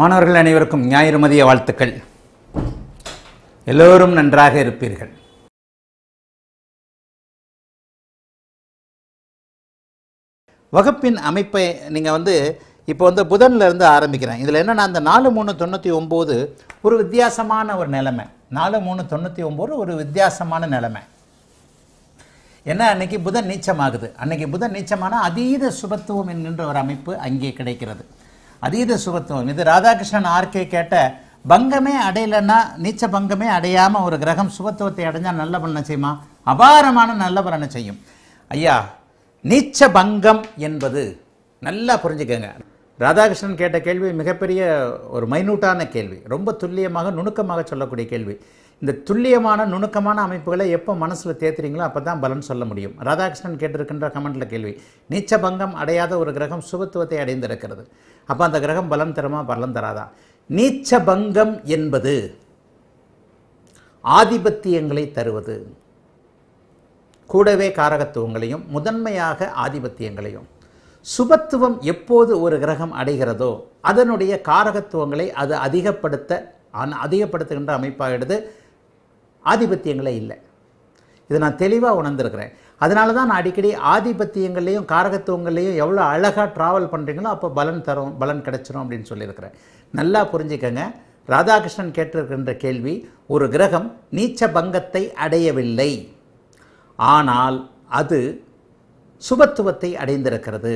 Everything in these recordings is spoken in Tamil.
மாணவர்கள் அனைவருக்கும் ஞாயிறுமதிய வாழ்த்துக்கள் எல்லோரும் நன்றாக இருப்பீர்கள் வகுப்பின் அமைப்பை நீங்கள் வந்து இப்போ வந்து புதன்லேருந்து ஆரம்பிக்கிறேன் இதில் என்னென்னா அந்த நாலு மூணு தொண்ணூற்றி ஒம்பது ஒரு வித்தியாசமான ஒரு நிலைமை நாலு மூணு தொண்ணூற்றி ஒம்பது ஒரு வித்தியாசமான நிலைமை ஏன்னா அன்னைக்கு புதன் நீச்சமாகுது அன்னைக்கு புதன் நீச்சமான அதீத சுபத்துவம் என்கின்ற ஒரு அமைப்பு அங்கே கிடைக்கிறது அதீத சுபத்துவம் இது ராதாகிருஷ்ணன் ஆர்கே கேட்ட பங்கமே அடையலைன்னா நீச்ச பங்கமே அடையாமல் ஒரு கிரகம் சுபத்துவத்தை அடைஞ்சால் நல்ல பலனை செய்யுமா அபாரமான நல்ல பலனை செய்யும் ஐயா நீச்ச பங்கம் என்பது நல்லா புரிஞ்சுக்கங்க ராதாகிருஷ்ணன் கேட்ட கேள்வி மிகப்பெரிய ஒரு மைனூட்டான கேள்வி ரொம்ப துல்லியமாக நுணுக்கமாக சொல்லக்கூடிய கேள்வி இந்த துல்லியமான நுணுக்கமான அமைப்புகளை எப்போ மனசில் தேத்துறீங்களோ அப்போ தான் பலன் சொல்ல முடியும் ராதாகிருஷ்ணன் கேட்டிருக்கின்ற கமெண்டில் கேள்வி நீச்ச பங்கம் அடையாத ஒரு கிரகம் சுபத்துவத்தை அடைந்திருக்கிறது அப்போ அந்த கிரகம் பலன் தருமா பலன் தராதா நீச்ச பங்கம் என்பது ஆதிபத்தியங்களை தருவது கூடவே காரகத்துவங்களையும் முதன்மையாக ஆதிபத்தியங்களையும் சுபத்துவம் எப்போது ஒரு கிரகம் அடைகிறதோ அதனுடைய காரகத்துவங்களை அது அதிகப்படுத்த அதிகப்படுத்துகின்ற அமைப்பாகிடுது ஆதிபத்தியங்களே இல்லை இதை நான் தெளிவாக உணர்ந்துருக்கிறேன் அதனால தான் நான் அடிக்கடி ஆதிபத்தியங்கள்லேயும் காரகத்துவங்கள்லேயும் எவ்வளோ அழகாக ட்ராவல் பண்ணுறீங்களோ அப்போ பலன் தரும் பலன் கிடச்சிரும் அப்படின்னு சொல்லியிருக்கிறேன் நல்லா புரிஞ்சுக்கங்க ராதாகிருஷ்ணன் கேட்டிருக்கின்ற கேள்வி ஒரு கிரகம் நீச்ச பங்கத்தை அடையவில்லை ஆனால் அது சுபத்துவத்தை அடைந்திருக்கிறது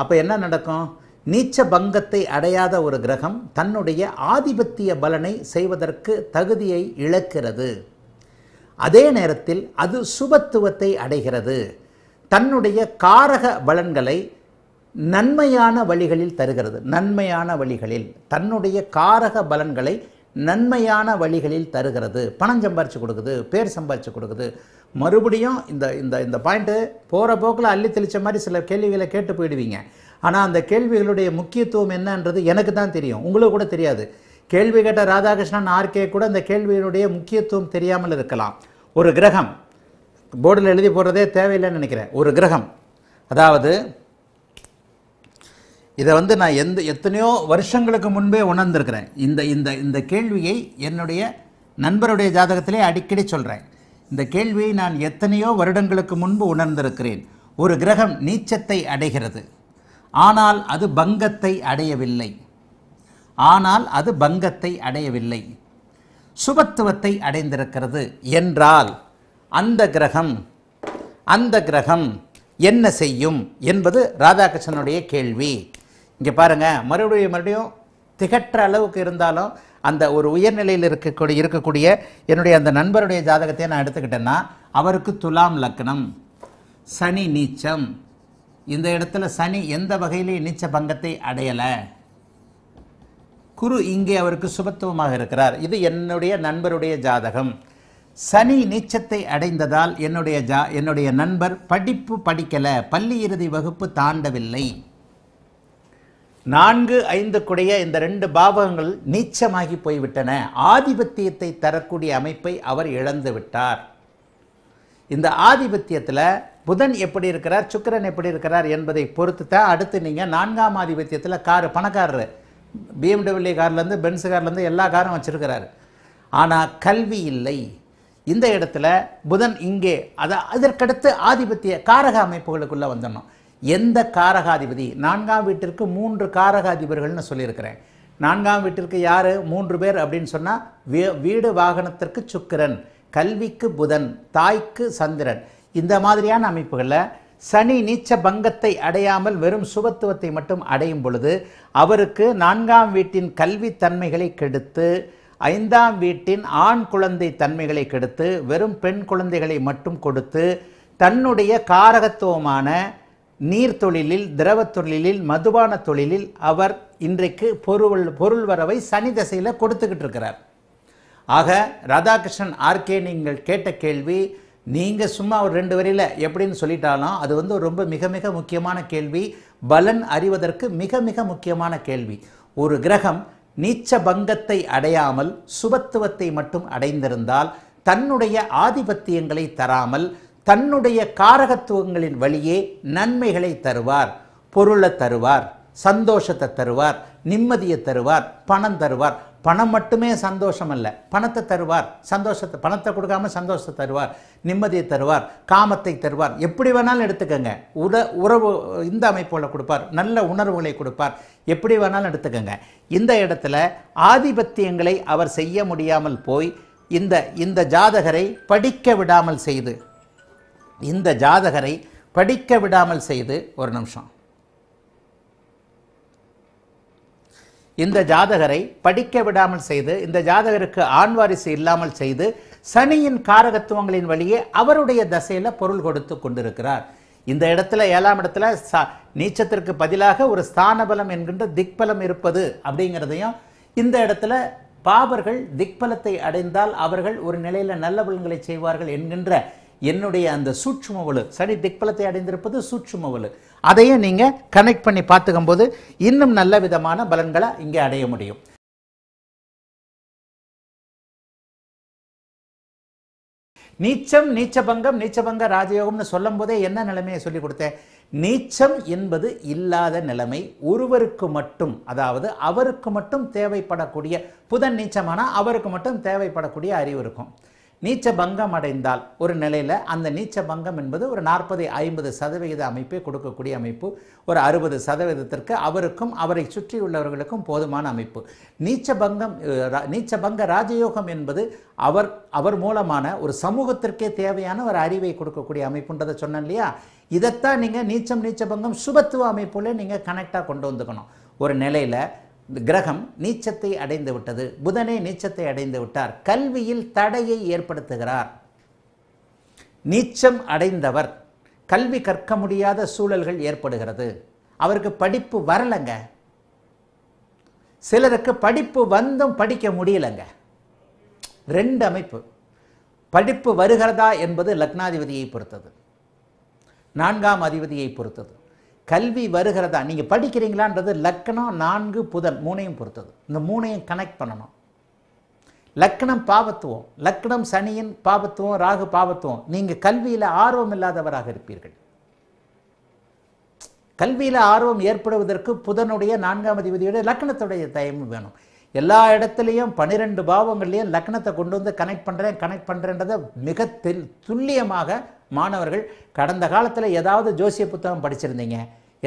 அப்போ என்ன நடக்கும் நீச்ச பங்கத்தை அடையாத ஒரு கிரகம் தன்னுடைய ஆதிபத்திய பலனை செய்வதற்கு தகுதியை இழக்கிறது அதே நேரத்தில் அது சுபத்துவத்தை அடைகிறது தன்னுடைய காரக பலன்களை நன்மையான வழிகளில் தருகிறது நன்மையான வழிகளில் தன்னுடைய காரக பலன்களை நன்மையான வழிகளில் தருகிறது பணம் சம்பாரித்து கொடுக்குது பேர் சம்பாரித்து கொடுக்குது மறுபடியும் இந்த இந்த இந்த பாயிண்ட்டு போகிற போக்கில் அள்ளி தெளித்த மாதிரி சில கேள்விகளை கேட்டு போயிடுவீங்க ஆனால் அந்த கேள்விகளுடைய முக்கியத்துவம் என்னன்றது எனக்கு தான் தெரியும் உங்களுக்கு கூட தெரியாது கேள்வி கேட்ட ராதாகிருஷ்ணன் ஆர்கே கூட அந்த கேள்விகளுடைய முக்கியத்துவம் தெரியாமல் இருக்கலாம் ஒரு கிரகம் போர்டில் எழுதி போடுறதே தேவையில்லைன்னு நினைக்கிறேன் ஒரு கிரகம் அதாவது இதை வந்து நான் எந்த எத்தனையோ வருஷங்களுக்கு முன்பே உணர்ந்திருக்கிறேன் இந்த இந்த இந்த கேள்வியை என்னுடைய நண்பருடைய ஜாதகத்திலே அடிக்கடி சொல்கிறேன் இந்த கேள்வியை நான் எத்தனையோ வருடங்களுக்கு முன்பு உணர்ந்திருக்கிறேன் ஒரு கிரகம் நீச்சத்தை அடைகிறது ஆனால் அது பங்கத்தை அடையவில்லை ஆனால் அது பங்கத்தை அடையவில்லை சுபத்துவத்தை அடைந்திருக்கிறது என்றால் அந்த கிரகம் அந்த கிரகம் என்ன செய்யும் என்பது ராதாகிருஷ்ணனுடைய கேள்வி இங்கே பாருங்கள் மறுபடியும் மறுபடியும் திகற்ற அளவுக்கு இருந்தாலும் அந்த ஒரு உயர்நிலையில் இருக்கக்கூடிய இருக்கக்கூடிய என்னுடைய அந்த நண்பருடைய ஜாதகத்தை நான் எடுத்துக்கிட்டேன்னா அவருக்கு துலாம் லக்னம் சனி நீச்சம் இந்த இடத்துல சனி எந்த வகையிலேயும் நீச்ச பங்கத்தை அடையலை குரு இங்கே அவருக்கு சுபத்துவமாக இருக்கிறார் இது என்னுடைய நண்பருடைய ஜாதகம் சனி நீச்சத்தை அடைந்ததால் என்னுடைய ஜா என்னுடைய நண்பர் படிப்பு படிக்கலை பள்ளி இறுதி வகுப்பு தாண்டவில்லை நான்கு ஐந்து குடைய இந்த ரெண்டு பாவகங்கள் நீச்சமாகி போய்விட்டன ஆதிபத்தியத்தை தரக்கூடிய அமைப்பை அவர் இழந்து விட்டார் இந்த ஆதிபத்தியத்தில் புதன் எப்படி இருக்கிறார் சுக்கரன் எப்படி இருக்கிறார் என்பதை பொறுத்து தான் அடுத்து நீங்கள் நான்காம் ஆதிபத்தியத்தில் கார் பணக்காரர் பிஎம்டபிள்யூ கார்லேருந்து பென்ஸ் கார்லேருந்து எல்லா காரும் வச்சுருக்கிறார் ஆனால் கல்வி இல்லை இந்த இடத்துல புதன் இங்கே அதை அதற்கடுத்து ஆதிபத்திய காரக அமைப்புகளுக்குள்ளே வந்துடணும் எந்த காரகாதிபதி நான்காம் வீட்டிற்கு மூன்று காரகாதிபர்கள்னு சொல்லியிருக்கிறேன் நான்காம் வீட்டிற்கு யார் மூன்று பேர் அப்படின்னு சொன்னால் வீடு வாகனத்திற்கு சுக்கிரன் கல்விக்கு புதன் தாய்க்கு சந்திரன் இந்த மாதிரியான அமைப்புகளில் சனி நீச்ச பங்கத்தை அடையாமல் வெறும் சுபத்துவத்தை மட்டும் அடையும் பொழுது அவருக்கு நான்காம் வீட்டின் கல்வி தன்மைகளை கெடுத்து ஐந்தாம் வீட்டின் ஆண் குழந்தை தன்மைகளை கெடுத்து வெறும் பெண் குழந்தைகளை மட்டும் கொடுத்து தன்னுடைய காரகத்துவமான நீர் தொழிலில் திரவ தொழிலில் மதுபான தொழிலில் அவர் இன்றைக்கு பொருள் பொருள் வரவை சனி தசையில் கொடுத்துக்கிட்டு இருக்கிறார் ஆக ராதாகிருஷ்ணன் ஆர்கே நீங்கள் கேட்ட கேள்வி நீங்கள் சும்மா ஒரு ரெண்டு வரியில் எப்படின்னு சொல்லிட்டாலும் அது வந்து ரொம்ப மிக மிக முக்கியமான கேள்வி பலன் அறிவதற்கு மிக மிக முக்கியமான கேள்வி ஒரு கிரகம் நீச்ச பங்கத்தை அடையாமல் சுபத்துவத்தை மட்டும் அடைந்திருந்தால் தன்னுடைய ஆதிபத்தியங்களை தராமல் தன்னுடைய காரகத்துவங்களின் வழியே நன்மைகளை தருவார் பொருளை தருவார் சந்தோஷத்தை தருவார் நிம்மதியை தருவார் பணம் தருவார் பணம் மட்டுமே சந்தோஷம் அல்ல பணத்தை தருவார் சந்தோஷத்தை பணத்தை கொடுக்காம சந்தோஷத்தை தருவார் நிம்மதியை தருவார் காமத்தை தருவார் எப்படி வேணாலும் எடுத்துக்கோங்க உட உறவு இந்த அமைப்போல் கொடுப்பார் நல்ல உணர்வுகளை கொடுப்பார் எப்படி வேணாலும் எடுத்துக்கோங்க இந்த இடத்துல ஆதிபத்தியங்களை அவர் செய்ய முடியாமல் போய் இந்த இந்த ஜாதகரை படிக்க விடாமல் செய்து இந்த ஜாதகரை படிக்க விடாமல் செய்து ஒரு நிமிஷம் இந்த ஜாதகரை படிக்க விடாமல் செய்து இந்த ஜாதகருக்கு ஆண் வாரிசு இல்லாமல் செய்து சனியின் காரகத்துவங்களின் வழியே அவருடைய தசையில் பொருள் கொடுத்து கொண்டிருக்கிறார் இந்த இடத்துல ஏழாம் இடத்துல நீச்சத்திற்கு பதிலாக ஒரு ஸ்தானபலம் என்கின்ற திக்பலம் இருப்பது அப்படிங்கிறதையும் இந்த இடத்துல பாபர்கள் திக்பலத்தை அடைந்தால் அவர்கள் ஒரு நிலையில் நல்ல பலன்களை செய்வார்கள் என்கின்ற என்னுடைய அந்த சூட்சுமவலு சனி திக்பலத்தை அடைந்திருப்பது சூட்சுமவலு அதையும் நீங்கள் கனெக்ட் பண்ணி பார்த்துக்கும் போது இன்னும் நல்ல விதமான பலன்களை இங்கே அடைய முடியும் நீச்சம் நீச்சபங்கம் நீச்சபங்க ராஜயோகம்னு சொல்லும் போதே என்ன நிலைமையை சொல்லி கொடுத்தேன் நீச்சம் என்பது இல்லாத நிலைமை ஒருவருக்கு மட்டும் அதாவது அவருக்கு மட்டும் தேவைப்படக்கூடிய புதன் நீச்சமானால் அவருக்கு மட்டும் தேவைப்படக்கூடிய அறிவு இருக்கும் நீச்ச பங்கம் அடைந்தால் ஒரு நிலையில் அந்த நீச்ச பங்கம் என்பது ஒரு நாற்பது ஐம்பது சதவிகித அமைப்பை கொடுக்கக்கூடிய அமைப்பு ஒரு அறுபது சதவீதத்திற்கு அவருக்கும் அவரை சுற்றியுள்ளவர்களுக்கும் போதுமான அமைப்பு நீச்ச பங்கம் நீச்ச பங்க ராஜயோகம் என்பது அவர் அவர் மூலமான ஒரு சமூகத்திற்கே தேவையான ஒரு அறிவை கொடுக்கக்கூடிய அமைப்புன்றதை சொன்னேன் இல்லையா இதைத்தான் நீங்கள் நீச்சம் நீச்ச பங்கம் சுபத்துவ அமைப்புல நீங்கள் கனெக்டாக கொண்டு வந்துக்கணும் ஒரு நிலையில் கிரகம் நீச்சத்தை அடைந்து விட்டது புதனே நீச்சத்தை அடைந்து விட்டார் கல்வியில் தடையை ஏற்படுத்துகிறார் நீச்சம் அடைந்தவர் கல்வி கற்க முடியாத சூழல்கள் ஏற்படுகிறது அவருக்கு படிப்பு வரலைங்க சிலருக்கு படிப்பு வந்தும் படிக்க முடியலைங்க ரெண்டு அமைப்பு படிப்பு வருகிறதா என்பது லக்னாதிபதியை பொறுத்தது நான்காம் அதிபதியை பொறுத்தது கல்வி வருகிறதா நீங்கள் படிக்கிறீங்களான்றது லக்கணம் நான்கு புதன் மூணையும் பொறுத்தது இந்த மூணையும் கனெக்ட் பண்ணணும் லக்கணம் பாவத்துவம் லக்கணம் சனியின் பாவத்துவம் ராகு பாவத்துவம் நீங்கள் கல்வியில் ஆர்வம் இல்லாதவராக இருப்பீர்கள் கல்வியில் ஆர்வம் ஏற்படுவதற்கு புதனுடைய நான்காம் அதிபதியுடைய லக்கணத்துடைய தயமும் வேணும் எல்லா இடத்துலையும் பனிரெண்டு பாவங்கள்லையும் லக்கணத்தை கொண்டு வந்து கனெக்ட் பண்ணுறேன் கனெக்ட் பண்ணுறேன்றதை மிக தெல் துல்லியமாக மாணவர்கள் கடந்த காலத்தில் ஏதாவது ஜோசிய புத்தகம் படிச்சிருந்தீங்க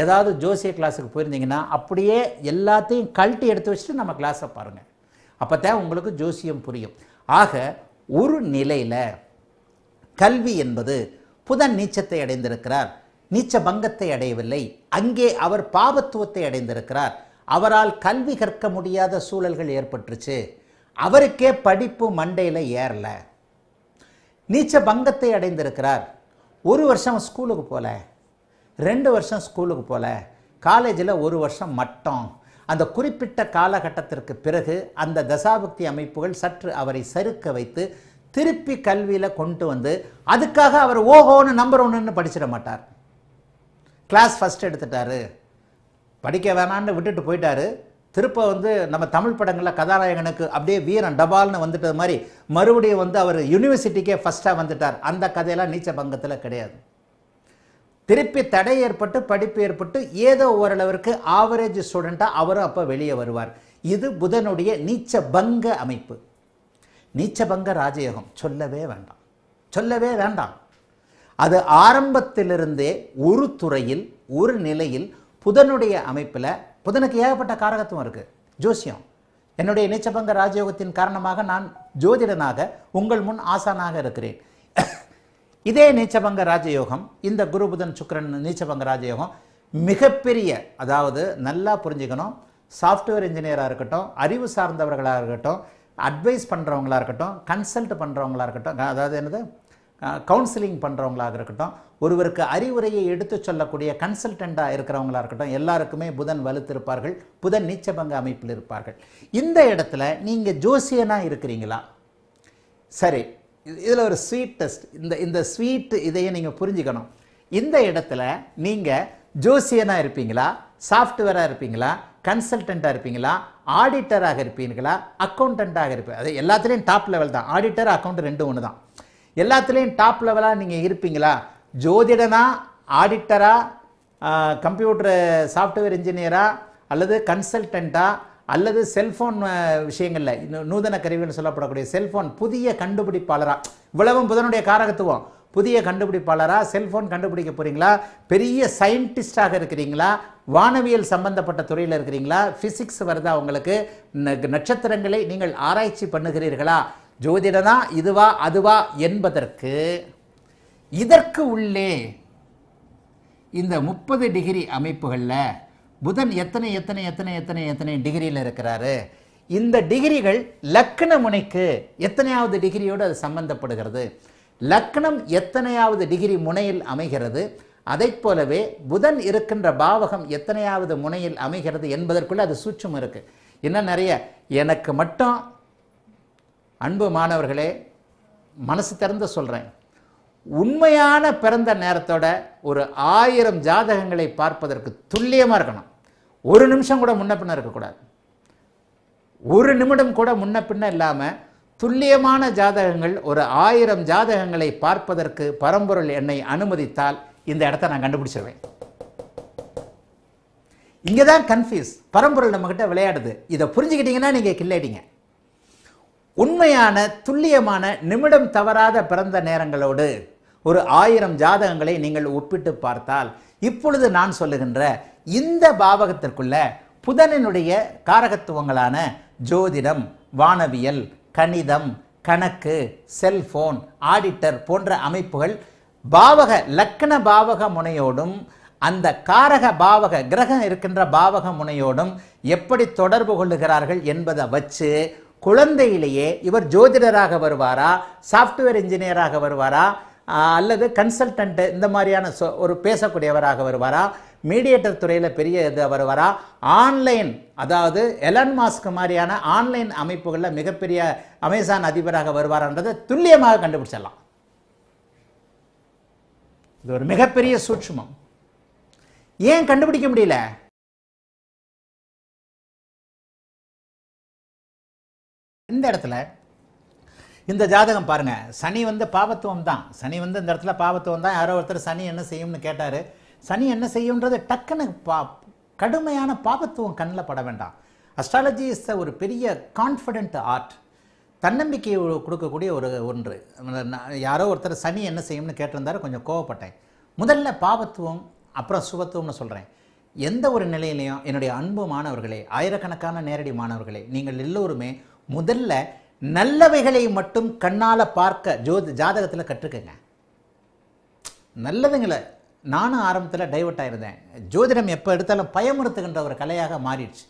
ஏதாவது ஜோசிய கிளாஸுக்கு போயிருந்தீங்கன்னா அப்படியே எல்லாத்தையும் கழட்டி எடுத்து வச்சுட்டு நம்ம கிளாஸை பாருங்கள் அப்போ தான் உங்களுக்கு ஜோசியம் புரியும் ஆக ஒரு நிலையில் கல்வி என்பது புதன் நீச்சத்தை அடைந்திருக்கிறார் நீச்ச பங்கத்தை அடையவில்லை அங்கே அவர் பாபத்துவத்தை அடைந்திருக்கிறார் அவரால் கல்வி கற்க முடியாத சூழல்கள் ஏற்பட்டுருச்சு அவருக்கே படிப்பு மண்டையில் ஏறலை நீச்ச பங்கத்தை அடைந்திருக்கிறார் ஒரு வருஷம் ஸ்கூலுக்கு போகல ரெண்டு வருஷம் ஸ்கூலுக்கு போகல காலேஜில் ஒரு வருஷம் மட்டும் அந்த குறிப்பிட்ட காலகட்டத்திற்கு பிறகு அந்த தசாபக்தி அமைப்புகள் சற்று அவரை சறுக்க வைத்து திருப்பி கல்வியில் கொண்டு வந்து அதுக்காக அவர் ஓஹோன்னு நம்பர் ஒன்றுன்னு படிச்சிட மாட்டார் கிளாஸ் ஃபஸ்ட் எடுத்துட்டாரு படிக்க வேணான்னு விட்டுட்டு போயிட்டாரு திருப்ப வந்து நம்ம தமிழ் படங்களில் கதாநாயகனுக்கு அப்படியே வீரன் டபால்னு வந்துட்டது மாதிரி மறுபடியும் வந்து அவர் யூனிவர்சிட்டிக்கே ஃபஸ்ட்டாக வந்துட்டார் அந்த கதையெல்லாம் நீச்ச பங்கத்தில் கிடையாது திருப்பி தடை ஏற்பட்டு படிப்பு ஏற்பட்டு ஏதோ ஓரளவிற்கு ஆவரேஜ் ஸ்டூடெண்ட்டாக அவரும் அப்போ வெளியே வருவார் இது புதனுடைய நீச்ச பங்க அமைப்பு நீச்சபங்க ராஜயோகம் சொல்லவே வேண்டாம் சொல்லவே வேண்டாம் அது ஆரம்பத்திலிருந்தே ஒரு துறையில் ஒரு நிலையில் புதனுடைய அமைப்பில் புதனுக்கு ஏகப்பட்ட காரகத்துவம் இருக்குது ஜோசியம் என்னுடைய நீச்சபங்க ராஜயோகத்தின் காரணமாக நான் ஜோதிடனாக உங்கள் முன் ஆசானாக இருக்கிறேன் இதே நீச்சபங்க ராஜயோகம் இந்த குரு புதன் சுக்கரன் நீச்சபங்க ராஜயோகம் மிகப்பெரிய அதாவது நல்லா புரிஞ்சுக்கணும் சாஃப்ட்வேர் இன்ஜினியராக இருக்கட்டும் அறிவு சார்ந்தவர்களாக இருக்கட்டும் அட்வைஸ் பண்ணுறவங்களாக இருக்கட்டும் கன்சல்ட் பண்ணுறவங்களாக இருக்கட்டும் அதாவது என்னது கவுன்சிலிங் பண்ணுறவங்களாக இருக்கட்டும் ஒருவருக்கு அறிவுரையை எடுத்து சொல்லக்கூடிய கன்சல்டண்ட்டாக இருக்கிறவங்களாக இருக்கட்டும் எல்லாருக்குமே புதன் வலுத்திருப்பார்கள் புதன் நீச்சபங்க அமைப்பில் இருப்பார்கள் இந்த இடத்துல நீங்கள் ஜோசியனாக இருக்கிறீங்களா சரி இதில் ஒரு ஸ்வீட் டெஸ்ட் இந்த இந்த ஸ்வீட்டு இதையே நீங்கள் புரிஞ்சுக்கணும் இந்த இடத்துல நீங்கள் ஜோசியனாக இருப்பீங்களா சாஃப்ட்வேராக இருப்பீங்களா கன்சல்டண்ட்டாக இருப்பீங்களா ஆடிட்டராக இருப்பீங்களா அக்கௌண்டண்ட்டாக இருப்பீங்க அது எல்லாத்துலேயும் டாப் லெவல் தான் ஆடிட்டர் அக்கௌண்ட் ரெண்டும் ஒன்று தான் எல்லாத்துலேயும் டாப் லெவலாக நீங்கள் இருப்பீங்களா ஜோதிடனா ஆடிட்டராக கம்ப்யூட்டர் சாஃப்ட்வேர் இன்ஜினியராக அல்லது கன்சல்டண்ட்டாக அல்லது செல்ஃபோன் விஷயங்களில் நூதன கருவின்னு சொல்லப்படக்கூடிய செல்ஃபோன் புதிய கண்டுபிடிப்பாளராக இவ்வளவும் புதனுடைய காரகத்துவம் புதிய கண்டுபிடிப்பாளராக செல்ஃபோன் கண்டுபிடிக்க போகிறீங்களா பெரிய சயின்டிஸ்டாக இருக்கிறீங்களா வானவியல் சம்பந்தப்பட்ட துறையில் இருக்கிறீங்களா ஃபிசிக்ஸ் வருதா உங்களுக்கு நட்சத்திரங்களை நீங்கள் ஆராய்ச்சி பண்ணுகிறீர்களா ஜோதிடனா இதுவா அதுவா என்பதற்கு இதற்கு உள்ளே இந்த முப்பது டிகிரி அமைப்புகளில் புதன் எத்தனை எத்தனை எத்தனை எத்தனை எத்தனை டிகிரியில் இருக்கிறாரு இந்த டிகிரிகள் லக்கண முனைக்கு எத்தனையாவது டிகிரியோடு அது சம்பந்தப்படுகிறது லக்னம் எத்தனையாவது டிகிரி முனையில் அமைகிறது அதை போலவே புதன் இருக்கின்ற பாவகம் எத்தனையாவது முனையில் அமைகிறது என்பதற்குள்ள அது சூட்சம் இருக்குது இன்னும் நிறைய எனக்கு மட்டும் அன்பு மாணவர்களே மனசு திறந்து சொல்கிறேன் உண்மையான பிறந்த நேரத்தோட ஒரு ஆயிரம் ஜாதகங்களை பார்ப்பதற்கு துல்லியமாக இருக்கணும் ஒரு நிமிஷம் கூட முன்ன இருக்கக்கூடாது ஒரு நிமிடம் கூட முன்ன பின்ன இல்லாமல் துல்லியமான ஜாதகங்கள் ஒரு ஆயிரம் ஜாதகங்களை பார்ப்பதற்கு பரம்பொருள் என்னை அனுமதித்தால் இந்த இடத்த நான் கண்டுபிடிச்சிருவேன் இங்கே தான் கன்ஃபியூஸ் பரம்பொருள் நம்மக்கிட்ட விளையாடுது இதை புரிஞ்சுக்கிட்டீங்கன்னா நீங்கள் கில்லாடிங்க உண்மையான துல்லியமான நிமிடம் தவறாத பிறந்த நேரங்களோடு ஒரு ஆயிரம் ஜாதகங்களை நீங்கள் ஒப்பிட்டு பார்த்தால் இப்பொழுது நான் சொல்லுகின்ற இந்த பாவகத்திற்குள்ள புதனினுடைய காரகத்துவங்களான ஜோதிடம் வானவியல் கணிதம் கணக்கு செல்போன் ஆடிட்டர் போன்ற அமைப்புகள் பாவக லக்கண பாவக முனையோடும் அந்த காரக பாவக கிரகம் இருக்கின்ற பாவக முனையோடும் எப்படி தொடர்பு கொள்ளுகிறார்கள் என்பதை வச்சு குழந்தையிலேயே இவர் ஜோதிடராக வருவாரா சாஃப்ட்வேர் இன்ஜினியராக வருவாரா அல்லது கன்சல்டன்ட்டு இந்த மாதிரியான சொ ஒரு பேசக்கூடியவராக வருவாரா மீடியேட்டர் துறையில் பெரிய இது வருவாரா ஆன்லைன் அதாவது எலன் மாஸ்க் மாதிரியான ஆன்லைன் அமைப்புகளில் மிகப்பெரிய அமேசான் அதிபராக வருவாரான்றதை துல்லியமாக கண்டுபிடிச்சிடலாம் இது ஒரு மிகப்பெரிய சூட்சுமம் ஏன் கண்டுபிடிக்க முடியல இந்த இடத்துல இந்த ஜாதகம் பாருங்கள் சனி வந்து பாவத்துவம் தான் சனி வந்து இந்த இடத்துல பாவத்துவம் தான் யாரோ ஒருத்தர் சனி என்ன செய்யும்னு கேட்டார் சனி என்ன செய்யுன்றது டக்குன்னு பா கடுமையான பாவத்துவம் கண்ணில் பட வேண்டாம் அஸ்ட்ராலஜி இஸ் ஒரு பெரிய கான்ஃபிடென்ட் ஆர்ட் தன்னம்பிக்கை கொடுக்கக்கூடிய ஒரு ஒன்று யாரோ ஒருத்தர் சனி என்ன செய்யும்னு கேட்டிருந்தாரு கொஞ்சம் கோவப்பட்டேன் முதல்ல பாவத்துவம் அப்புறம் சுபத்துவம்னு சொல்கிறேன் எந்த ஒரு நிலையிலையும் என்னுடைய அன்பு மாணவர்களே ஆயிரக்கணக்கான நேரடி மாணவர்களே நீங்கள் எல்லோருமே முதல்ல நல்லவைகளை மட்டும் கண்ணால் பார்க்க ஜோதி ஜாதகத்தில் கற்றுக்கங்க நல்லதுங்களை நானும் ஆரம்பத்தில் டைவர்ட் ஆகிருந்தேன் ஜோதிடம் எப்போ எடுத்தாலும் பயமுறுத்துகின்ற ஒரு கலையாக மாறிடுச்சு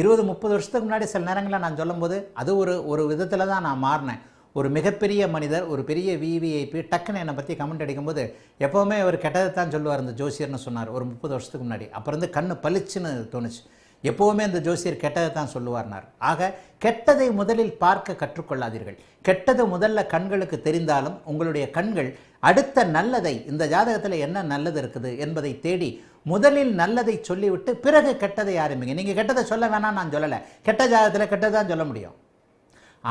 இருபது முப்பது வருஷத்துக்கு முன்னாடி சில நேரங்களில் நான் சொல்லும்போது அது ஒரு ஒரு விதத்தில் தான் நான் மாறினேன் ஒரு மிகப்பெரிய மனிதர் ஒரு பெரிய விவிஐபி டக்குன்னு என்னை பற்றி கமெண்ட் அடிக்கும்போது எப்போவுமே அவர் கெட்டதை தான் சொல்லுவார் இந்த ஜோசியர்னு சொன்னார் ஒரு முப்பது வருஷத்துக்கு முன்னாடி அப்புறம் வந்து கண்ணு பளிச்சுன்னு தோணுச்சு எப்போவுமே அந்த ஜோசியர் கெட்டதை தான் சொல்லுவார்னார் ஆக கெட்டதை முதலில் பார்க்க கற்றுக்கொள்ளாதீர்கள் கெட்டது முதல்ல கண்களுக்கு தெரிந்தாலும் உங்களுடைய கண்கள் அடுத்த நல்லதை இந்த ஜாதகத்தில் என்ன நல்லது இருக்குது என்பதை தேடி முதலில் நல்லதை சொல்லிவிட்டு பிறகு கெட்டதை ஆரம்பிங்க நீங்கள் கெட்டதை சொல்ல வேணாம் நான் சொல்லலை கெட்ட ஜாதகத்தில் கெட்டதான் சொல்ல முடியும்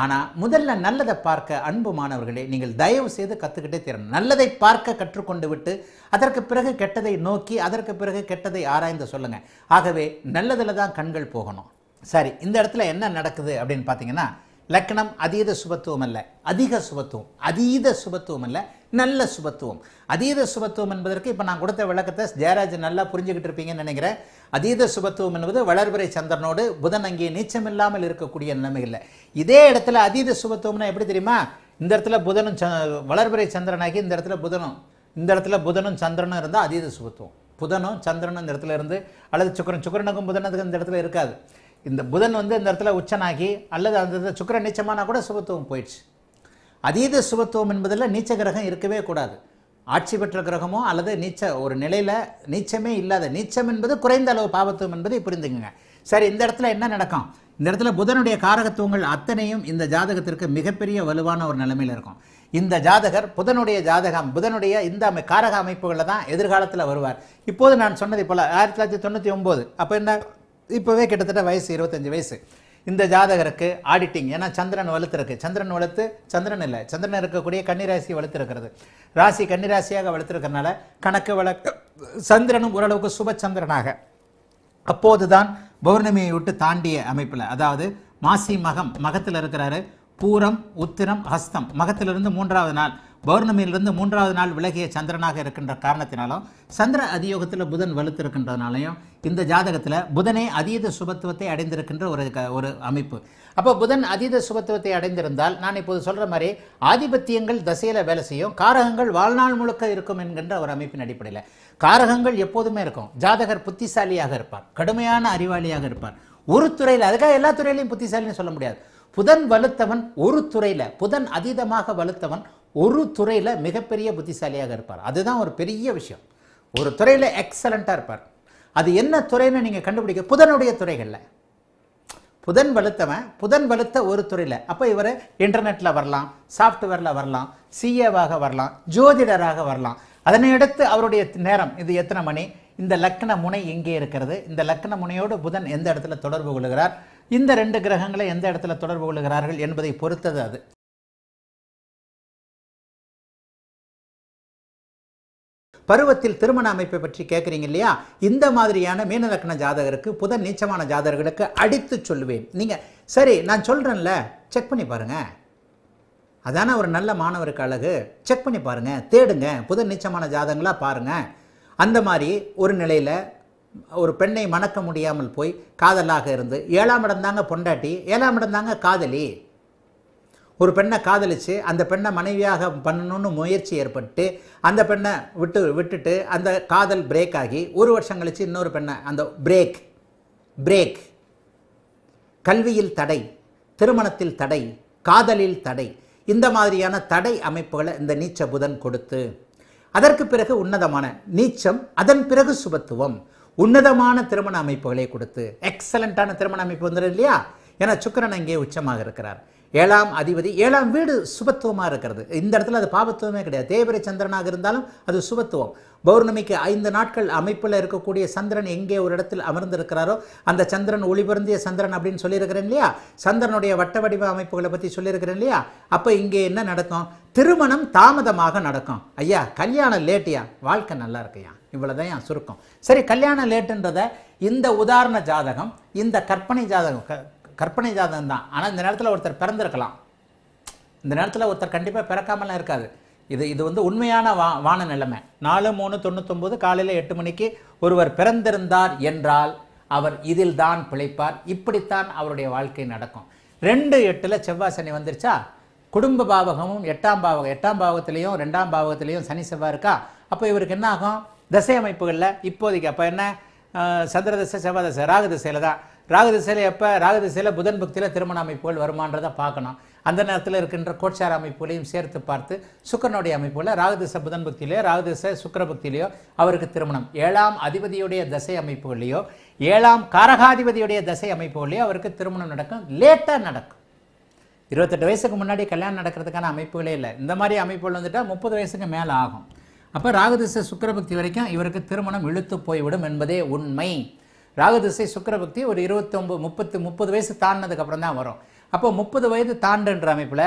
ஆனால் முதல்ல நல்லதை பார்க்க அன்பு மாணவர்களே நீங்கள் தயவு செய்து கற்றுக்கிட்டே தீரணும் நல்லதை பார்க்க கற்றுக்கொண்டு விட்டு அதற்கு பிறகு கெட்டதை நோக்கி அதற்கு பிறகு கெட்டதை ஆராய்ந்து சொல்லுங்கள் ஆகவே நல்லதில் தான் கண்கள் போகணும் சரி இந்த இடத்துல என்ன நடக்குது அப்படின்னு பார்த்தீங்கன்னா லக்னம் அதீத சுபத்துவம் அல்ல அதிக சுபத்துவம் அதீத சுபத்துவம் அல்ல நல்ல சுபத்துவம் அதீத சுபத்துவம் என்பதற்கு இப்போ நான் கொடுத்த விளக்கத்தை ஜெயராஜ் நல்லா புரிஞ்சுக்கிட்டு இருப்பீங்கன்னு நினைக்கிறேன் அதீத சுபத்துவம் என்பது வளர்பிறை சந்திரனோடு புதன் அங்கே நீச்சம் இல்லாமல் இருக்கக்கூடிய இல்லை இதே இடத்துல அதீத சுபத்துவம்னா எப்படி தெரியுமா இந்த இடத்துல புதனும் ச வளர்பிறை சந்திரனாகி இந்த இடத்துல புதனும் இந்த இடத்துல புதனும் சந்திரனும் இருந்தால் அதீத சுபத்துவம் புதனும் சந்திரனும் இந்த இடத்துல இருந்து அல்லது சுக்கரன் சுக்கரனுக்கும் புதனத்துக்கும் இந்த இடத்துல இருக்காது இந்த புதன் வந்து இந்த இடத்துல உச்சனாகி அல்லது அந்த சுக்கர நீச்சமானா கூட சுபத்துவம் போயிடுச்சு அதீத சுபத்துவம் என்பதில் நீச்ச கிரகம் இருக்கவே கூடாது ஆட்சி பெற்ற கிரகமோ அல்லது நீச்ச ஒரு நிலையில் நீச்சமே இல்லாத நீச்சம் என்பது குறைந்த அளவு பாவத்துவம் என்பதை புரிந்துக்குங்க சரி இந்த இடத்துல என்ன நடக்கும் இந்த இடத்துல புதனுடைய காரகத்துவங்கள் அத்தனையும் இந்த ஜாதகத்திற்கு மிகப்பெரிய வலுவான ஒரு நிலைமையில் இருக்கும் இந்த ஜாதகர் புதனுடைய ஜாதகம் புதனுடைய இந்த அமை காரக அமைப்புகளில் தான் எதிர்காலத்தில் வருவார் இப்போது நான் சொன்னதை போல் ஆயிரத்தி தொள்ளாயிரத்தி தொண்ணூற்றி ஒம்பது அப்போ என்ன இப்போவே கிட்டத்தட்ட வயசு இருபத்தஞ்சி வயசு இந்த ஜாதகருக்கு ஆடிட்டிங் ஏன்னா சந்திரன் வளர்த்துருக்கு சந்திரன் வளர்த்து சந்திரன் இல்லை சந்திரன் இருக்கக்கூடிய கன்னிராசி வளர்த்துருக்கிறது ராசி கன்னிராசியாக வளர்த்துருக்கிறனால கணக்கு வழக்கு சந்திரனும் ஓரளவுக்கு சுபச்சந்திரனாக அப்போது தான் பௌர்ணமியை விட்டு தாண்டிய அமைப்பில் அதாவது மாசி மகம் மகத்தில் இருக்கிறாரு பூரம் உத்திரம் ஹஸ்தம் மகத்திலிருந்து மூன்றாவது நாள் பௌர்ணமியிலிருந்து மூன்றாவது நாள் விலகிய சந்திரனாக இருக்கின்ற காரணத்தினாலும் சந்திர அதியோகத்தில் புதன் வலுத்திருக்கின்றதுனாலையும் இந்த ஜாதகத்தில் புதனே அதீத சுபத்துவத்தை அடைந்திருக்கின்ற ஒரு ஒரு அமைப்பு அப்போ புதன் அதீத சுபத்துவத்தை அடைந்திருந்தால் நான் இப்போது சொல்கிற மாதிரி ஆதிபத்தியங்கள் தசையில் வேலை செய்யும் காரகங்கள் வாழ்நாள் முழுக்க இருக்கும் என்கின்ற ஒரு அமைப்பின் அடிப்படையில் காரகங்கள் எப்போதுமே இருக்கும் ஜாதகர் புத்திசாலியாக இருப்பார் கடுமையான அறிவாளியாக இருப்பார் ஒரு துறையில் அதுக்காக எல்லா துறையிலையும் புத்திசாலின்னு சொல்ல முடியாது புதன் வலுத்தவன் ஒரு துறையில் புதன் அதீதமாக வலுத்தவன் ஒரு துறையில் மிகப்பெரிய புத்திசாலியாக இருப்பார் அதுதான் ஒரு பெரிய விஷயம் ஒரு துறையில் எக்ஸலண்ட்டாக இருப்பார் அது என்ன துறைன்னு நீங்கள் கண்டுபிடிக்க புதனுடைய துறைகளில் புதன் வலுத்தவன் புதன் வலுத்த ஒரு துறையில் அப்போ இவர் இன்டர்நெட்டில் வரலாம் சாஃப்ட்வேரில் வரலாம் சிஏவாக வரலாம் ஜோதிடராக வரலாம் அதனை அடுத்து அவருடைய நேரம் இது எத்தனை மணி இந்த லக்கண முனை எங்கே இருக்கிறது இந்த லக்கண முனையோடு புதன் எந்த இடத்துல தொடர்பு கொள்கிறார் இந்த ரெண்டு கிரகங்களை எந்த இடத்துல தொடர்பு கொள்கிறார்கள் என்பதை பொறுத்தது அது பருவத்தில் திருமண அமைப்பை பற்றி கேட்குறீங்க இல்லையா இந்த மாதிரியான மீனலக்கண ஜாதகருக்கு புதன் நீச்சமான ஜாதகர்களுக்கு அடித்து சொல்லுவேன் நீங்கள் சரி நான் சொல்கிறேன்ல செக் பண்ணி பாருங்கள் அதான ஒரு நல்ல மாணவருக்கு அழகு செக் பண்ணி பாருங்கள் தேடுங்க புதன் நீச்சமான ஜாதகங்களாக பாருங்கள் அந்த மாதிரி ஒரு நிலையில் ஒரு பெண்ணை மணக்க முடியாமல் போய் காதலாக இருந்து ஏழாம் இடம் தாங்க பொண்டாட்டி ஏழாம் இடம் தாங்க காதலி ஒரு பெண்ணை காதலித்து அந்த பெண்ணை மனைவியாக பண்ணணும்னு முயற்சி ஏற்பட்டு அந்த பெண்ணை விட்டு விட்டுட்டு அந்த காதல் பிரேக் ஆகி ஒரு வருஷம் கழித்து இன்னொரு பெண்ணை அந்த பிரேக் பிரேக் கல்வியில் தடை திருமணத்தில் தடை காதலில் தடை இந்த மாதிரியான தடை அமைப்புகளை இந்த நீச்ச புதன் கொடுத்து அதற்கு பிறகு உன்னதமான நீச்சம் அதன் பிறகு சுபத்துவம் உன்னதமான திருமண அமைப்புகளை கொடுத்து எக்ஸலண்டான திருமண அமைப்பு வந்துடும் இல்லையா ஏன்னா சுக்கரன் அங்கே உச்சமாக இருக்கிறார் ஏழாம் அதிபதி ஏழாம் வீடு சுபத்துவமாக இருக்கிறது இந்த இடத்துல அது பாபத்துவமே கிடையாது தேவரை சந்திரனாக இருந்தாலும் அது சுபத்துவம் பௌர்ணமிக்கு ஐந்து நாட்கள் அமைப்பில் இருக்கக்கூடிய சந்திரன் எங்கே ஒரு இடத்தில் அமர்ந்திருக்கிறாரோ அந்த சந்திரன் ஒளிபருந்திய சந்திரன் அப்படின்னு சொல்லியிருக்கிறேன் இல்லையா சந்திரனுடைய வட்ட வடிவ அமைப்புகளை பற்றி சொல்லியிருக்கிறேன் இல்லையா அப்போ இங்கே என்ன நடக்கும் திருமணம் தாமதமாக நடக்கும் ஐயா கல்யாணம் லேட்டியா வாழ்க்கை நல்லா இருக்கையா இவ்வளோதான் என் சுருக்கம் சரி கல்யாணம் லேட்டுன்றத இந்த உதாரண ஜாதகம் இந்த கற்பனை ஜாதகம் கற்பனை ஜாதகம் தான் ஆனால் இந்த நேரத்தில் ஒருத்தர் பிறந்திருக்கலாம் இந்த நேரத்தில் ஒருத்தர் கண்டிப்பாக பிறக்காமலாம் இருக்காது இது இது வந்து உண்மையான வா வான நிலைமை நாலு மூணு தொண்ணூத்தொம்பது காலையில் எட்டு மணிக்கு ஒருவர் பிறந்திருந்தார் என்றால் அவர் இதில் தான் பிழைப்பார் இப்படித்தான் அவருடைய வாழ்க்கை நடக்கும் ரெண்டு எட்டில் செவ்வாய் சனி வந்துருச்சா குடும்ப பாவகமும் எட்டாம் பாவகம் எட்டாம் பாவகத்திலையும் ரெண்டாம் பாவகத்திலையும் சனி செவ்வாய் இருக்கா அப்போ இவருக்கு என்ன ஆகும் தசை அமைப்புகளில் இப்போதைக்கு அப்போ என்ன சந்திர தசை செவ்வாய் தசை ராகு திசையில் தான் ராகு திசையில் எப்போ ராகு திசையில் புதன் பக்தியில் திருமண அமைப்புகள் வருமானதை பார்க்கணும் அந்த நேரத்தில் இருக்கின்ற கோட்சார அமைப்புகளையும் சேர்த்து பார்த்து சுக்கரனுடைய அமைப்புகளில் ராகு திசை புதன் பக்தியிலையோ ராகு திசை சுக்கர பக்தியிலையோ அவருக்கு திருமணம் ஏழாம் அதிபதியுடைய தசை அமைப்புகள்லையோ ஏழாம் காரகாதிபதியுடைய தசை அமைப்புகளையோ அவருக்கு திருமணம் நடக்கும் லேட்டாக நடக்கும் இருபத்தெட்டு வயசுக்கு முன்னாடி கல்யாணம் நடக்கிறதுக்கான அமைப்புகளே இல்லை இந்த மாதிரி அமைப்புகள் வந்துட்டால் முப்பது வயசுக்கு மேலே ஆகும் அப்போ ராகதிசை சுக்கரபக்தி வரைக்கும் இவருக்கு திருமணம் இழுத்து போய்விடும் என்பதே உண்மை ராகதிசை சுக்கரபக்தி ஒரு இருபத்தொம்பது முப்பத்து முப்பது வயசு தாண்டினதுக்கப்புறம் தான் வரும் அப்போ முப்பது வயது தாண்டுன்ற அமைப்பில்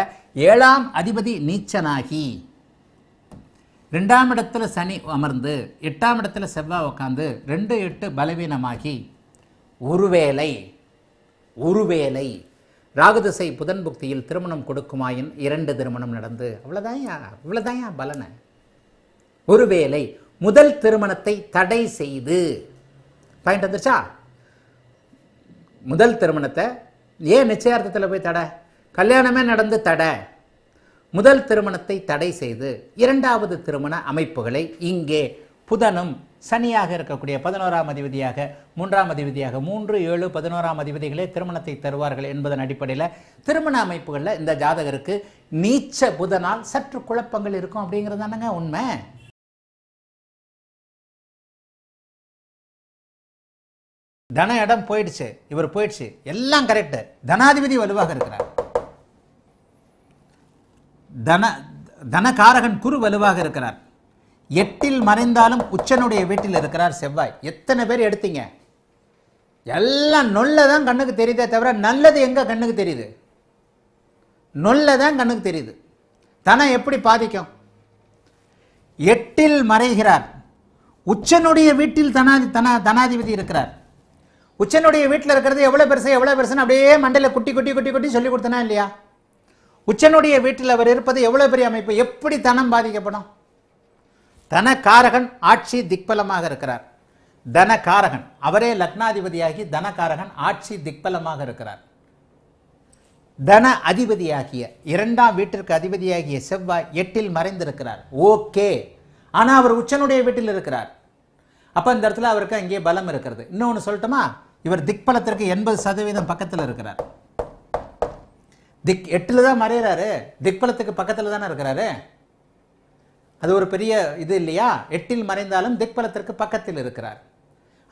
ஏழாம் அதிபதி நீச்சனாகி ரெண்டாம் இடத்துல சனி அமர்ந்து எட்டாம் இடத்துல செவ்வாய் உட்காந்து ரெண்டு எட்டு பலவீனமாகி ஒருவேளை ஒருவேளை ராகுதிசை புதன் புக்தியில் திருமணம் கொடுக்குமாயின் இரண்டு திருமணம் நடந்து அவ்வளோதான் இவ்வளோதான் பலனை ஒருவேளை முதல் திருமணத்தை தடை செய்து பாயிண்ட் வந்துருச்சா முதல் திருமணத்தை ஏன் நிச்சயார்த்தத்தில் போய் தடை கல்யாணமே நடந்து தடை முதல் திருமணத்தை தடை செய்து இரண்டாவது திருமண அமைப்புகளை இங்கே புதனும் சனியாக இருக்கக்கூடிய பதினோராம் அதிபதியாக மூன்றாம் அதிபதியாக மூன்று ஏழு பதினோராம் அதிபதிகளே திருமணத்தை தருவார்கள் என்பதன் அடிப்படையில் திருமண அமைப்புகளில் இந்த ஜாதகருக்கு நீச்ச புதனால் சற்று குழப்பங்கள் இருக்கும் அப்படிங்கிறது தானேங்க உண்மை தன இடம் போயிடுச்சு இவர் போயிடுச்சு எல்லாம் கரெக்டு தனாதிபதி வலுவாக இருக்கிறார் தன தனகாரகன் குரு வலுவாக இருக்கிறார் எட்டில் மறைந்தாலும் உச்சனுடைய வீட்டில் இருக்கிறார் செவ்வாய் எத்தனை பேர் எடுத்தீங்க எல்லாம் நொல்ல தான் கண்ணுக்கு தெரியுதே தவிர நல்லது எங்கே கண்ணுக்கு தெரியுது நொல்ல தான் கண்ணுக்கு தெரியுது தனம் எப்படி பாதிக்கும் எட்டில் மறைகிறார் உச்சனுடைய வீட்டில் தனாதி தன தனாதிபதி இருக்கிறார் உச்சனுடைய வீட்டில் இருக்கிறது எவ்வளோ பெருசு எவ்வளோ பெருசுன்னு அப்படியே மண்டையில் குட்டி குட்டி குட்டி குட்டி சொல்லி கொடுத்தனா இல்லையா உச்சனுடைய வீட்டில் அவர் இருப்பது எவ்வளோ பெரிய அமைப்பு எப்படி தனம் பாதிக்கப்படும் தனக்காரகன் ஆட்சி திக்பலமாக இருக்கிறார் தனக்காரகன் அவரே லக்னாதிபதியாகி தனக்காரகன் ஆட்சி திக்பலமாக இருக்கிறார் தன அதிபதியாகிய இரண்டாம் வீட்டிற்கு அதிபதியாகிய செவ்வாய் எட்டில் மறைந்திருக்கிறார் ஓகே ஆனால் அவர் உச்சனுடைய வீட்டில் இருக்கிறார் அப்போ இந்த இடத்துல அவருக்கு அங்கே பலம் இருக்கிறது இன்னொன்று சொல்லட்டுமா இவர் திக்பலத்திற்கு எண்பது சதவீதம் பக்கத்தில் இருக்கிறார் திக் எட்டில் தான் மறையிறாரு திக்பலத்துக்கு பக்கத்தில் தானே இருக்கிறாரு அது ஒரு பெரிய இது இல்லையா எட்டில் மறைந்தாலும் திக்பலத்திற்கு பக்கத்தில் இருக்கிறார்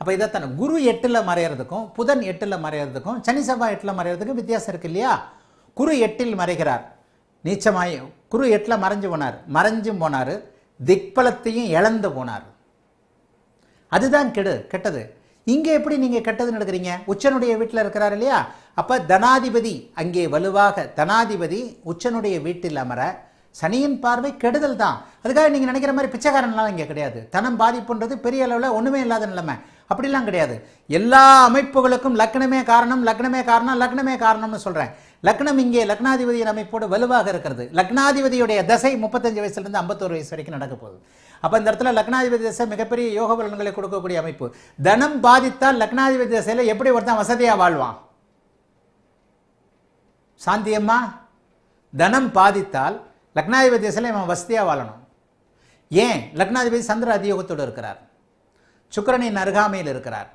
அப்போ இதைத்தானே குரு எட்டில் மறையிறதுக்கும் புதன் எட்டில் மறையிறதுக்கும் சனி செவ்வாய் எட்டில் மறையிறதுக்கும் வித்தியாசம் இருக்கு இல்லையா குரு எட்டில் மறைகிறார் நீச்சமாய் குரு எட்டில் மறைஞ்சு போனார் மறைஞ்சும் போனார் திக்பலத்தையும் இழந்து போனார் அதுதான் கெடு கெட்டது இங்கே எப்படி நீங்கள் கெட்டதுன்னு நடக்கிறீங்க உச்சனுடைய வீட்டில் இருக்கிறார் இல்லையா அப்போ தனாதிபதி அங்கே வலுவாக தனாதிபதி உச்சனுடைய வீட்டில் அமர சனியின் பார்வை கெடுதல் தான் அதுக்காக நீங்கள் நினைக்கிற மாதிரி பிச்சைக்காரன்லாம் இங்கே கிடையாது தனம் பாதிப்புன்றது பெரிய அளவில் ஒன்றுமே இல்லாத நிலைமை அப்படிலாம் கிடையாது எல்லா அமைப்புகளுக்கும் லக்னமே காரணம் லக்னமே காரணம் லக்னமே காரணம்னு சொல்கிறேன் லக்னம் இங்கே லக்னாதிபதியின் அமைப்போடு வலுவாக இருக்கிறது லக்னாதிபதியுடைய தசை முப்பத்தஞ்சு வயசுலேருந்து ஐம்பத்தோரு வயசு வரைக்கும் நடக்க போகுது அப்போ இந்த இடத்துல லக்னாதிபதி தசை மிகப்பெரிய யோக பலன்களை கொடுக்கக்கூடிய அமைப்பு தனம் பாதித்தால் லக்னாதிபதி தசையில் எப்படி ஒருத்தன் வசதியாக வாழ்வான் சாந்தியம்மா தனம் பாதித்தால் லக்னாதிபதி தசையில் இவன் வசதியாக வாழணும் ஏன் லக்னாதிபதி சந்திர அதியோகத்தோடு இருக்கிறார் சுக்கரனின் அருகாமையில் இருக்கிறார்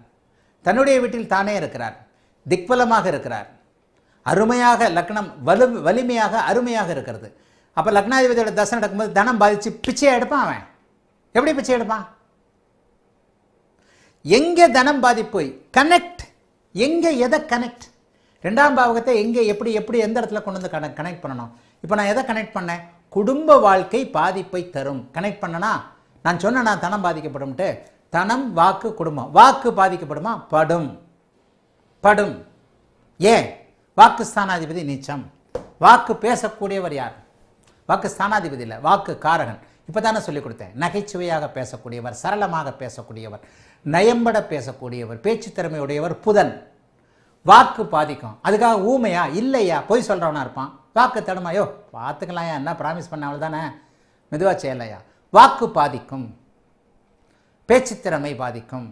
தன்னுடைய வீட்டில் தானே இருக்கிறார் திக்பலமாக இருக்கிறார் அருமையாக லக்னம் வலு வலிமையாக அருமையாக இருக்கிறது அப்போ லக்னாதிபதியோட தசை நடக்கும்போது தனம் பாதித்து பிச்சையாக எடுப்பான் அவன் எப்படி பிச்சை எடுப்பா எங்கே தனம் பாதிப்பு கனெக்ட் எங்கே எதை கனெக்ட் ரெண்டாம் பாவகத்தை எங்கே எப்படி எப்படி எந்த இடத்துல கொண்டு வந்து கனெக்ட் கனெக்ட் பண்ணணும் இப்போ நான் எதை கனெக்ட் பண்ணேன் குடும்ப வாழ்க்கை பாதிப்பை தரும் கனெக்ட் பண்ணனா நான் சொன்ன நான் தனம் பாதிக்கப்படும்ட்டு தனம் வாக்கு குடும்பம் வாக்கு பாதிக்கப்படுமா படும் படும் ஏன் வாக்கு ஸ்தானாதிபதி நீச்சம் வாக்கு பேசக்கூடியவர் யார் வாக்கு ஸ்தானாதிபதி இல்லை வாக்கு காரகன் இப்போ தானே சொல்லிக் கொடுத்தேன் நகைச்சுவையாக பேசக்கூடியவர் சரளமாக பேசக்கூடியவர் நயம்பட பேசக்கூடியவர் பேச்சு திறமையுடையவர் புதன் வாக்கு பாதிக்கும் அதுக்காக ஊமையா இல்லையா பொய் சொல்கிறவனா இருப்பான் வாக்கு தடுமாயோ பார்த்துக்கலாம் என்ன ப்ராமிஸ் பண்ண தானே மெதுவாக செய்யலையா வாக்கு பாதிக்கும் பேச்சு திறமை பாதிக்கும்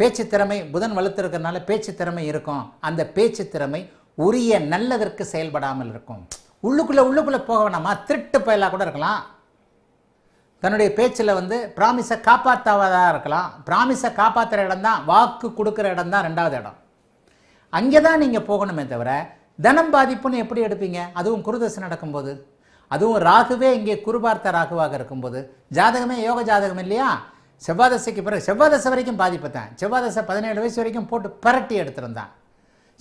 பேச்சு திறமை புதன் வளர்த்துருக்கிறதுனால பேச்சு திறமை இருக்கும் அந்த பேச்சு திறமை உரிய நல்லதற்கு செயல்படாமல் இருக்கும் உள்ளுக்குள்ளே உள்ளுக்குள்ளே போக வேணாமா திருட்டு பயலாக கூட இருக்கலாம் தன்னுடைய பேச்சில் வந்து ப்ராமிஸை காப்பாற்றாவதாக இருக்கலாம் ப்ராமிஸை காப்பாற்றுற இடம் தான் வாக்கு கொடுக்குற இடம் தான் ரெண்டாவது இடம் அங்கே தான் நீங்கள் போகணுமே தவிர தனம் பாதிப்புன்னு எப்படி எடுப்பீங்க அதுவும் குருதசை நடக்கும்போது அதுவும் ராகுவே இங்கே குருபார்த்த ராகுவாக இருக்கும்போது ஜாதகமே யோக ஜாதகம் இல்லையா செவ்வாதசைக்கு பிறகு செவ்வாதசை வரைக்கும் தான் செவ்வாதசை பதினேழு வயசு வரைக்கும் போட்டு பரட்டி எடுத்திருந்தான்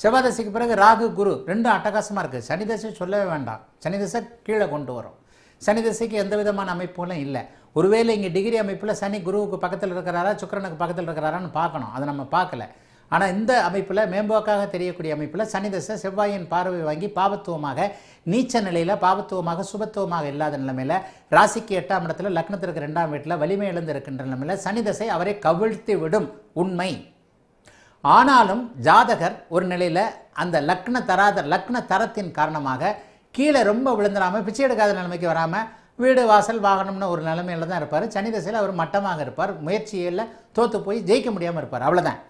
செவ்வாதசைக்கு பிறகு ராகு குரு ரெண்டும் அட்டகாசமாக இருக்குது சனிதசை சொல்லவே வேண்டாம் சனிதசை கீழே கொண்டு வரும் சனி திசைக்கு எந்த விதமான அமைப்புகளும் இல்லை ஒருவேளை இங்கே டிகிரி அமைப்பில் சனி குருவுக்கு பக்கத்தில் இருக்கிறாரா சுக்கரனுக்கு பக்கத்தில் இருக்கிறாரான்னு பார்க்கணும் அதை நம்ம பார்க்கல ஆனால் இந்த அமைப்பில் மேம்போக்காக தெரியக்கூடிய அமைப்பில் சனி தசை செவ்வாயின் பார்வை வாங்கி பாவத்துவமாக நீச்ச நிலையில் பாவத்துவமாக சுபத்துவமாக இல்லாத நிலைமையில் ராசிக்கு எட்டாம் இடத்துல லக்னத்திற்கு ரெண்டாம் வீட்டில் வலிமை இழந்து இருக்கின்ற நிலைமையில் சனி தசை அவரை கவிழ்த்து விடும் உண்மை ஆனாலும் ஜாதகர் ஒரு நிலையில் அந்த லக்ன தராத லக்ன தரத்தின் காரணமாக கீழே ரொம்ப விழுந்துடாமல் பிச்சை எடுக்காத நிலைமைக்கு வராமல் வீடு வாசல் வாகனம்னு ஒரு நிலைமையில தான் இருப்பார் சனி அவர் மட்டமாக இருப்பார் முயற்சியில் தோற்று போய் ஜெயிக்க முடியாமல் இருப்பார் அவ்வளோதான்